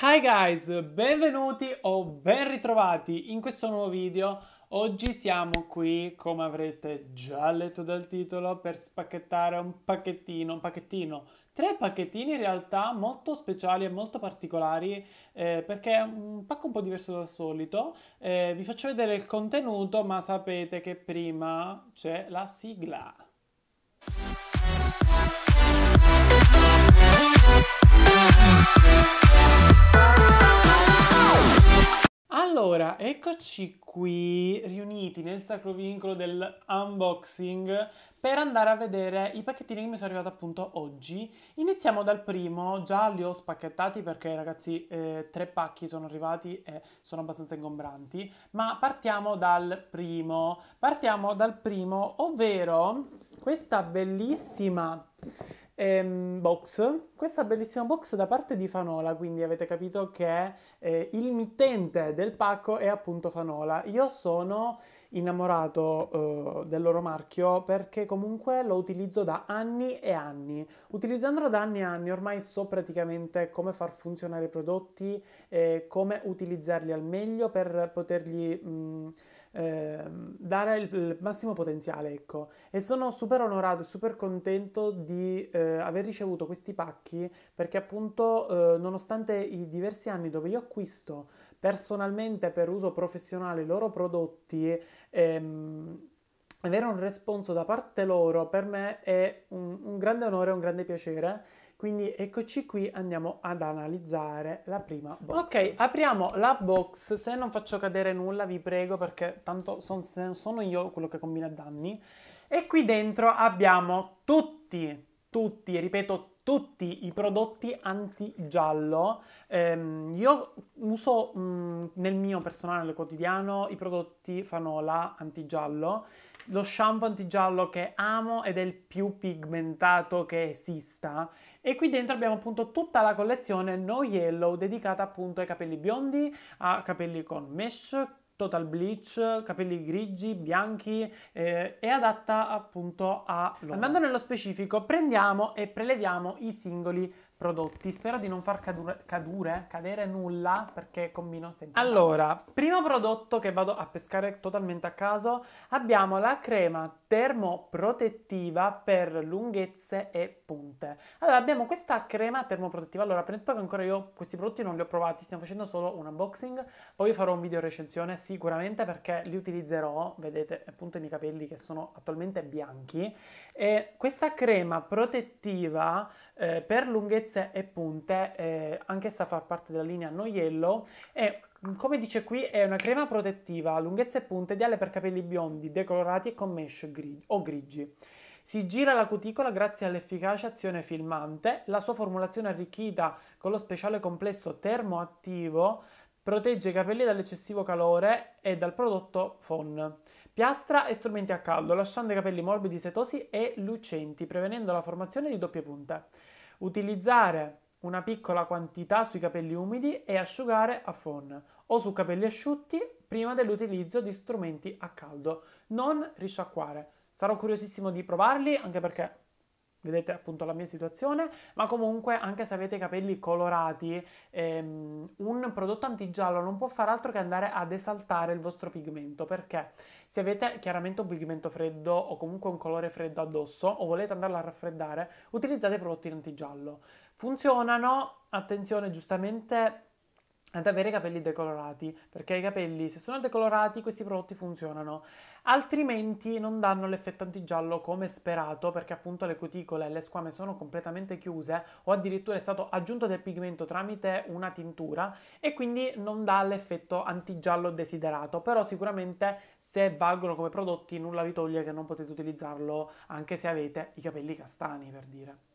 Hi guys, benvenuti o ben ritrovati in questo nuovo video. Oggi siamo qui, come avrete già letto dal titolo, per spacchettare un pacchettino, un pacchettino, tre pacchettini in realtà molto speciali e molto particolari eh, perché è un pacco un po' diverso dal solito. Eh, vi faccio vedere il contenuto, ma sapete che prima c'è la sigla. eccoci qui riuniti nel sacro vincolo dell'unboxing per andare a vedere i pacchettini che mi sono arrivati appunto oggi. Iniziamo dal primo, già li ho spacchettati perché ragazzi eh, tre pacchi sono arrivati e sono abbastanza ingombranti, ma partiamo dal primo, partiamo dal primo, ovvero questa bellissima ehm, box, questa bellissima box da parte di Fanola, quindi avete capito che eh, il mittente del pacco è appunto Fanola. Io sono innamorato eh, del loro marchio perché comunque lo utilizzo da anni e anni. Utilizzandolo da anni e anni ormai so praticamente come far funzionare i prodotti, eh, come utilizzarli al meglio per potergli... Mh, mm, Ehm, dare il, massimo potenziale, ecco. E sono super onorato e super contento di eh, aver ricevuto questi pacchi perché appunto eh, nonostante i diversi anni dove io acquisto personalmente per uso professionale i loro prodotti, ehm, avere un responso da parte loro per me è un, un grande onore, un grande piacere quindi eccoci qui, andiamo ad analizzare la prima box. Ok, apriamo la box, se non faccio cadere nulla vi prego perché tanto son, sono io quello che combina danni. E qui dentro abbiamo tutti, tutti, ripeto tutti i prodotti anti-giallo. Ehm, io uso mh, mm, nel mio personale quotidiano i prodotti Fanola anti-giallo lo shampoo antigiallo che amo ed è il più pigmentato che esista e qui dentro abbiamo appunto tutta la collezione No Yellow dedicata appunto ai capelli biondi, a capelli con mesh, total bleach, capelli grigi, bianchi eh, adatta appunto a loro. Andando nello specifico prendiamo e preleviamo i singoli prodotti. Spero di non far cadure, cadure, cadere nulla perché combino sempre. Allora, primo prodotto che vado a pescare totalmente a caso, abbiamo la crema termoprotettiva per lunghezze e punte. Allora, abbiamo questa crema termoprotettiva. Allora, premetto che ancora io questi prodotti non li ho provati, stiamo facendo solo un unboxing. Poi farò un video recensione sicuramente perché li utilizzerò, vedete appunto i miei capelli che sono attualmente bianchi e questa crema protettiva eh, per lunghezze e punte, eh, anch'essa fa parte della linea Noiello, è come dice qui è una crema protettiva a lunghezze e punte ideale per capelli biondi, decolorati e con mesh grigi, o grigi. Si gira la cuticola grazie all'efficace azione filmante, la sua formulazione arricchita con lo speciale complesso termoattivo protegge i capelli dall'eccessivo calore e dal prodotto FON. Piastra e strumenti a caldo, lasciando i capelli morbidi, setosi e lucenti, prevenendo la formazione di doppie punte. Utilizzare una piccola quantità sui capelli umidi e asciugare a fon o su capelli asciutti prima dell'utilizzo di strumenti a caldo. Non risciacquare. Sarò curiosissimo di provarli anche perché vedete appunto la mia situazione, ma comunque anche se avete i capelli colorati, ehm, un prodotto antigiallo non può far altro che andare ad esaltare il vostro pigmento, perché se avete chiaramente un pigmento freddo o comunque un colore freddo addosso o volete andarlo a raffreddare, utilizzate i prodotti antigiallo. Funzionano, attenzione, giustamente ad avere capelli decolorati, perché i capelli se sono decolorati questi prodotti funzionano, altrimenti non danno l'effetto antigiallo come sperato, perché appunto le cuticole e le squame sono completamente chiuse o addirittura è stato aggiunto del pigmento tramite una tintura e quindi non dà l'effetto antigiallo desiderato, però sicuramente se valgono come prodotti nulla vi toglie che non potete utilizzarlo anche se avete i capelli castani per dire.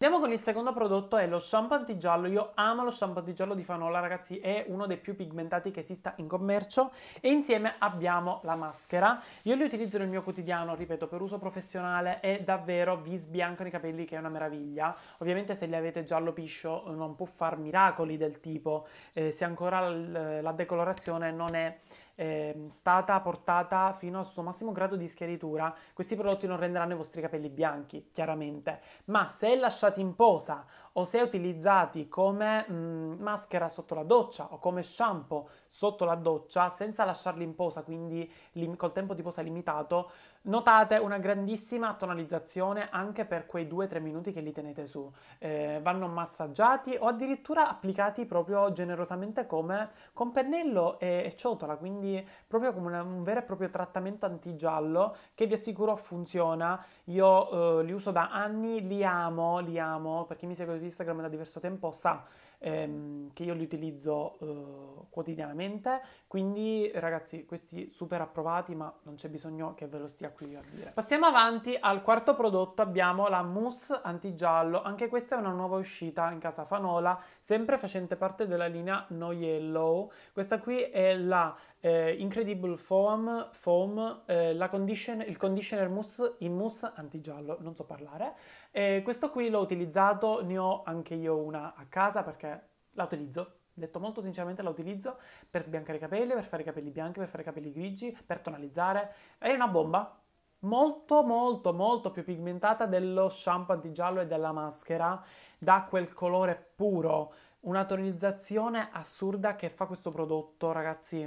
Andiamo con il secondo prodotto, è lo shampoo antigiallo. Io amo lo shampoo antigiallo di Fanola, ragazzi, è uno dei più pigmentati che esista in commercio. E insieme abbiamo la maschera. Io li utilizzo nel mio quotidiano, ripeto, per uso professionale e davvero vi sbiancano i capelli, che è una meraviglia. Ovviamente se li avete giallo piscio eh, non può far miracoli del tipo, eh, se ancora la decolorazione non è eh, stata portata fino al suo massimo grado di schiaritura, questi prodotti non renderanno i vostri capelli bianchi, chiaramente, ma se lasciati in posa o se utilizzati come mh, mm, maschera sotto la doccia o come shampoo sotto la doccia senza lasciarli in posa, quindi lim- col tempo di posa limitato, Notate una grandissima tonalizzazione anche per quei 2-3 minuti che li tenete su. Eh, vanno massaggiati o addirittura applicati proprio generosamente come con pennello e, e ciotola, quindi proprio come una, un vero e proprio trattamento antigiallo che vi assicuro funziona. Io eh, li uso da anni, li amo, li amo, per chi mi segue su Instagram da diverso tempo sa ehm, che io li utilizzo eh, quotidianamente, quindi ragazzi questi super approvati ma non c'è bisogno che ve lo stia qui a dire. Passiamo avanti al quarto prodotto, abbiamo la mousse antigiallo, anche questa è una nuova uscita in casa Fanola, sempre facente parte della linea No Yellow, questa qui è la eh, Incredible Foam, foam eh, condition, il conditioner mousse in mousse antigiallo, non so parlare. Eh, questo qui l'ho utilizzato, ne ho anche io una a casa perché la utilizzo. Detto molto sinceramente, la utilizzo per sbiancare i capelli, per fare i capelli bianchi, per fare i capelli grigi, per tonalizzare. È una bomba, molto molto molto più pigmentata dello shampoo antigiallo e della maschera Da quel colore puro una tonalizzazione assurda che fa questo prodotto ragazzi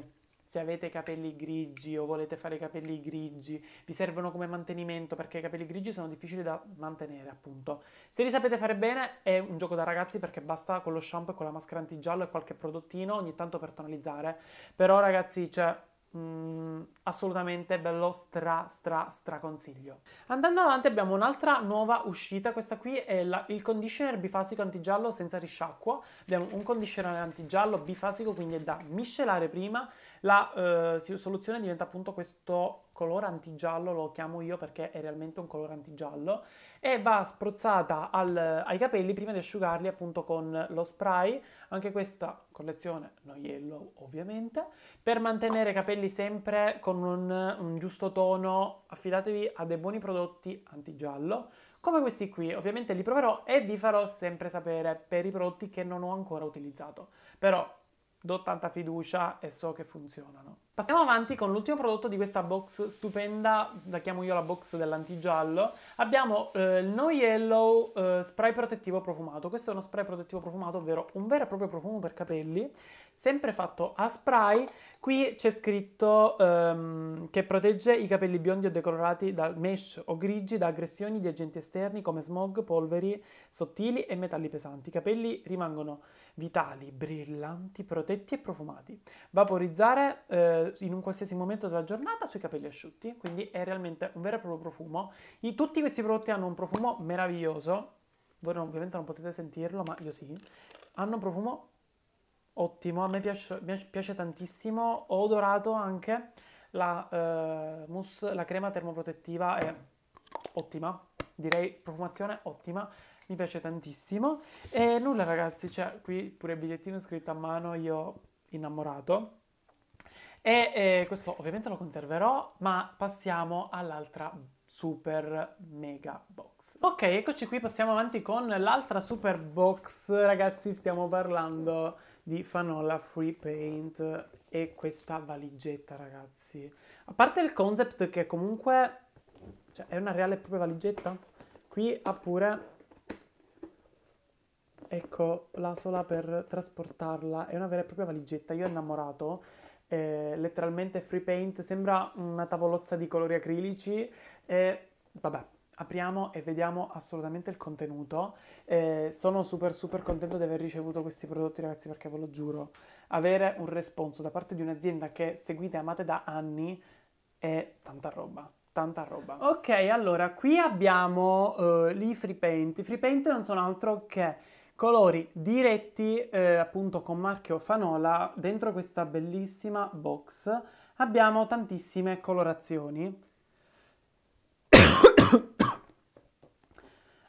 se avete capelli grigi o volete fare i capelli grigi, vi servono come mantenimento perché i capelli grigi sono difficili da mantenere, appunto. Se li sapete fare bene è un gioco da ragazzi perché basta con lo shampoo e con la maschera antigiallo e qualche prodottino ogni tanto per tonalizzare. Però ragazzi, cioè Mm, assolutamente bello stra stra stra consiglio andando avanti abbiamo un'altra nuova uscita questa qui è la, il conditioner bifasico antigiallo senza risciacquo abbiamo un conditioner antigiallo bifasico quindi è da miscelare prima la eh, soluzione diventa appunto questo colore antigiallo, lo chiamo io perché è realmente un colore antigiallo, e va spruzzata al, ai capelli prima di asciugarli appunto con lo spray, anche questa collezione no yellow ovviamente, per mantenere i capelli sempre con un, un giusto tono, affidatevi a dei buoni prodotti antigiallo, come questi qui. Ovviamente li proverò e vi farò sempre sapere per i prodotti che non ho ancora utilizzato. Però do tanta fiducia e so che funzionano. Passiamo avanti con l'ultimo prodotto di questa box stupenda, la chiamo io la box dell'antigiallo. Abbiamo eh, il No Yellow eh, Spray Protettivo Profumato. Questo è uno spray protettivo profumato, ovvero un vero e proprio profumo per capelli sempre fatto a spray. Qui c'è scritto um, che protegge i capelli biondi o decolorati dal mesh o grigi da aggressioni di agenti esterni come smog, polveri sottili e metalli pesanti. I capelli rimangono vitali, brillanti, protetti e profumati. Vaporizzare eh, in un qualsiasi momento della giornata sui capelli asciutti, quindi è realmente un vero e proprio profumo. I, tutti questi prodotti hanno un profumo meraviglioso, voi non, ovviamente non potete sentirlo, ma io sì. Hanno un profumo ottimo, a me piace, piace tantissimo, ho odorato anche la, eh, mousse, la crema termoprotettiva è ottima, direi profumazione ottima, mi piace tantissimo e nulla ragazzi, cioè qui pure il bigliettino scritto a mano, io innamorato e eh, questo ovviamente lo conserverò, ma passiamo all'altra super mega box. Ok, eccoci qui, passiamo avanti con l'altra super box, ragazzi, stiamo parlando di Fanola Free Paint e questa valigetta, ragazzi. A parte il concept che comunque cioè, è una reale e propria valigetta, qui ha pure ecco la sola per trasportarla, è una vera e propria valigetta, io ho innamorato. Eh, letteralmente free paint sembra una tavolozza di colori acrilici e eh, vabbè apriamo e vediamo assolutamente il contenuto. Eh, sono super super contento di aver ricevuto questi prodotti ragazzi perché ve lo giuro, avere un responso da parte di un'azienda che seguite e amate da anni è tanta roba. Tanta roba. Ok, allora qui abbiamo uh, i free paint. I free paint non sono altro che colori diretti eh, appunto con marchio Fanola dentro questa bellissima box abbiamo tantissime colorazioni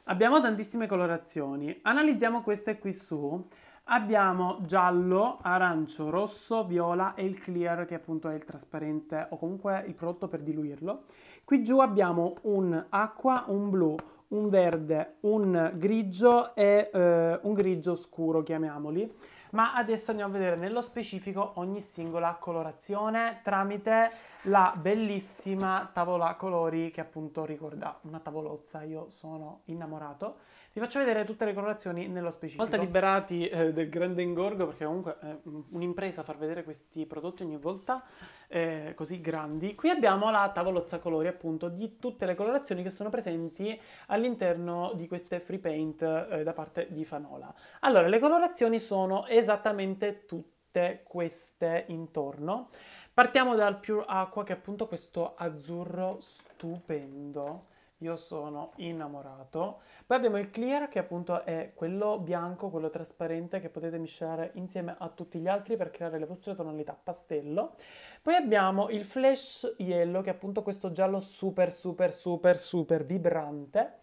Abbiamo tantissime colorazioni, analizziamo queste qui su. Abbiamo giallo, arancio, rosso, viola e il clear che appunto è il trasparente o comunque il prodotto per diluirlo. Qui giù abbiamo un acqua, un blu, un verde, un grigio e eh, un grigio scuro chiamiamoli ma adesso andiamo a vedere nello specifico ogni singola colorazione tramite la bellissima tavola colori che appunto ricorda una tavolozza, io sono innamorato vi faccio vedere tutte le colorazioni nello specifico. Una volta liberati eh, del grande ingorgo, perché comunque è un'impresa far vedere questi prodotti ogni volta eh, così grandi, qui abbiamo la tavolozza colori appunto di tutte le colorazioni che sono presenti all'interno di queste free paint eh, da parte di Fanola. Allora, le colorazioni sono esattamente tutte queste intorno. Partiamo dal Pure Aqua che è appunto questo azzurro stupendo io sono innamorato. Poi abbiamo il clear che appunto è quello bianco, quello trasparente che potete miscelare insieme a tutti gli altri per creare le vostre tonalità pastello. Poi abbiamo il flash yellow che è appunto questo giallo super super super super vibrante.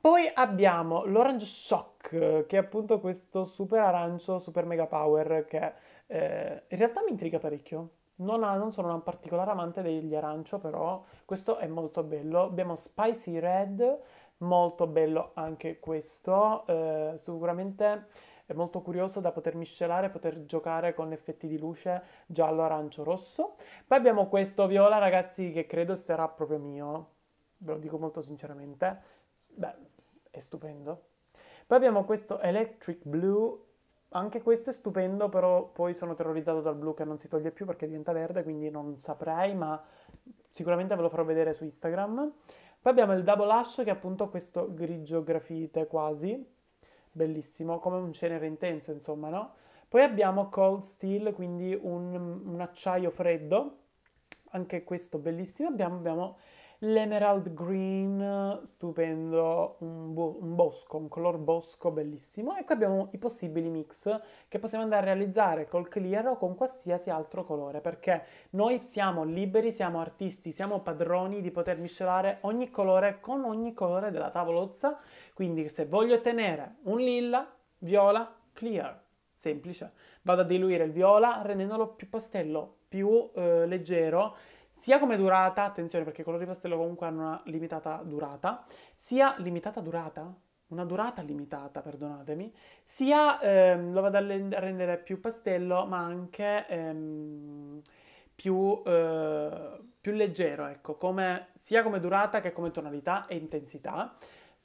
Poi abbiamo l'orange shock che è appunto questo super arancio super mega power che eh, in realtà mi intriga parecchio non, ha, non, sono una particolare amante degli arancio, però questo è molto bello. Abbiamo Spicy Red, molto bello anche questo. Eh, sicuramente è molto curioso da poter miscelare, poter giocare con effetti di luce giallo, arancio, rosso. Poi abbiamo questo viola, ragazzi, che credo sarà proprio mio. Ve lo dico molto sinceramente. Beh, è stupendo. Poi abbiamo questo Electric Blue anche questo è stupendo, però poi sono terrorizzato dal blu che non si toglie più perché diventa verde, quindi non saprei, ma sicuramente ve lo farò vedere su Instagram. Poi abbiamo il double ash che è appunto questo grigio grafite quasi, bellissimo, come un cenere intenso insomma, no? Poi abbiamo cold steel, quindi un, un acciaio freddo, anche questo bellissimo. abbiamo, abbiamo l'emerald green, stupendo, un, bo- un, bosco, un color bosco bellissimo. E qui abbiamo i possibili mix che possiamo andare a realizzare col clear o con qualsiasi altro colore, perché noi siamo liberi, siamo artisti, siamo padroni di poter miscelare ogni colore con ogni colore della tavolozza. Quindi se voglio ottenere un lilla, viola, clear, semplice. Vado a diluire il viola rendendolo più pastello, più eh, leggero sia come durata, attenzione perché i colori pastello comunque hanno una limitata durata, sia limitata durata, una durata limitata, perdonatemi, sia ehm, lo vado a rendere più pastello ma anche ehm, più, eh, più, leggero, ecco, come, sia come durata che come tonalità e intensità.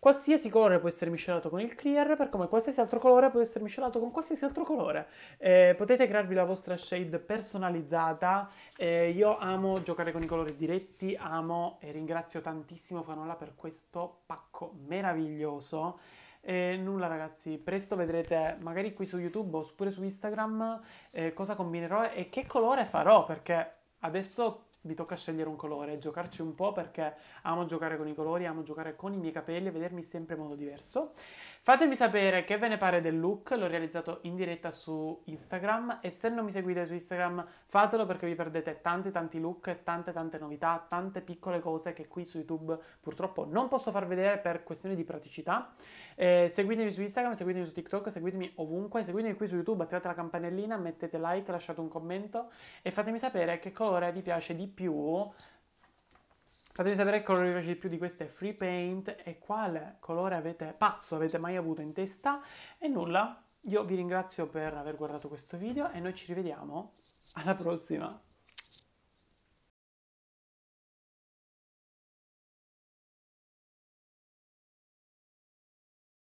Qualsiasi colore può essere miscelato con il clear, per come qualsiasi altro colore può essere miscelato con qualsiasi altro colore. Eh, potete crearvi la vostra shade personalizzata. Eh, io amo giocare con i colori diretti, amo e ringrazio tantissimo Fanola per questo pacco meraviglioso. E eh, nulla ragazzi, presto vedrete magari qui su YouTube oppure su Instagram eh, cosa combinerò e che colore farò perché adesso mi tocca scegliere un colore e giocarci un po' perché amo giocare con i colori, amo giocare con i miei capelli e vedermi sempre in modo diverso. Fatemi sapere che ve ne pare del look, l'ho realizzato in diretta su Instagram e se non mi seguite su Instagram fatelo perché vi perdete tanti tanti look e tante tante novità, tante piccole cose che qui su YouTube purtroppo non posso far vedere per questioni di praticità. Eh, seguitemi su Instagram, seguitemi su TikTok, seguitemi ovunque, seguitemi qui su YouTube, attivate la campanellina, mettete like, lasciate un commento e fatemi sapere che colore vi piace di più più, fatemi sapere che colore vi piace di più di queste free paint e quale colore avete, pazzo avete mai avuto in testa e nulla, io vi ringrazio per aver guardato questo video e noi ci rivediamo alla prossima.